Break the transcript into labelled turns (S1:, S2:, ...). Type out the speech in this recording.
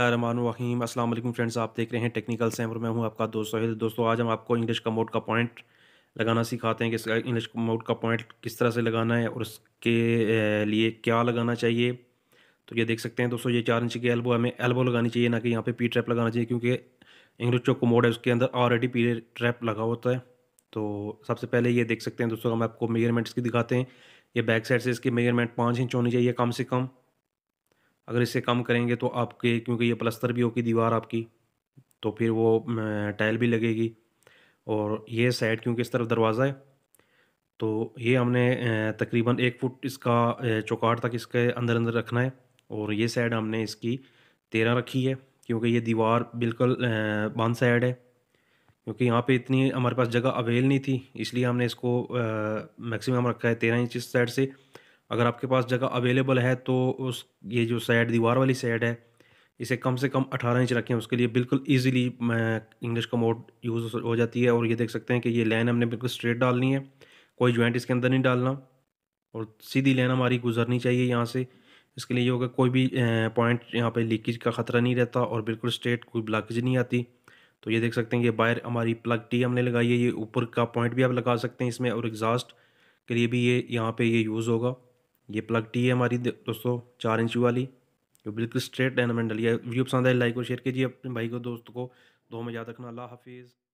S1: रहीम अस्सलाम वालेकुम फ्रेंड्स आप देख रहे हैं टेक्निकल सैमर मैं हूं आपका दोस्त सोहेल दोस्तों आज हम आपको इंग्लिश का मोड का पॉइंट लगाना सिखाते हैं कि इंग्लिश मोड का पॉइंट किस तरह से लगाना है और उसके लिए क्या लगाना चाहिए तो ये देख सकते हैं दोस्तों ये चार इंच की एल्बो हमें एल्बो लगानी चाहिए ना कि यहाँ पर पी ट्रैप लगाना चाहिए क्योंकि इंग्लिश जो मोड है उसके अंदर ऑलरेडी पी ट्रैप लगा होता है तो सबसे पहले ये देख सकते हैं दोस्तों हम आपको मेजरमेंट्स की दिखाते हैं ये बैक साइड से इसकी मेजरमेंट पाँच इंच होनी चाहिए कम से कम अगर इससे कम करेंगे तो आपके क्योंकि ये प्लस्तर भी होगी दीवार आपकी तो फिर वो टाइल भी लगेगी और ये साइड क्योंकि इस तरफ दरवाज़ा है तो ये हमने तकरीबन एक फुट इसका चौकाट तक इसके अंदर अंदर रखना है और ये साइड हमने इसकी तेरह रखी है क्योंकि ये दीवार बिल्कुल बंद साइड है क्योंकि यहाँ पे इतनी हमारे पास जगह अवेल नहीं थी इसलिए हमने इसको मैक्सिमम रखा है तेरह इंच इस साइड से अगर आपके पास जगह अवेलेबल है तो उस ये जो साइड दीवार वाली साइड है इसे कम से कम 18 इंच रखें उसके लिए बिल्कुल ईजिली इंग्लिश का मोड यूज़ हो जाती है और ये देख सकते हैं कि ये लाइन हमने बिल्कुल स्ट्रेट डालनी है कोई ज्वाइंट इसके अंदर नहीं डालना और सीधी लाइन हमारी गुजरनी चाहिए यहाँ से इसके लिए ये होगा कोई भी पॉइंट यहाँ पे लीकेज का ख़तरा नहीं रहता और बिल्कुल स्ट्रेट कोई ब्लॉकेज नहीं आती तो ये देख सकते हैं कि बाहर हमारी प्लग टी हमने लगाई है ये ऊपर का पॉइंट भी आप लगा सकते हैं इसमें और एग्जास्ट के लिए भी ये यहाँ पे ये यूज़ होगा ये प्लग टी है हमारी दोस्तों चार इंच वाली जो बिल्कुल स्ट्रेट एंड डली है वीडियो पसंद आए लाइक और शेयर कीजिए अपने भाई को दोस्त को दो में याद रखना अल्लाह हाफिज़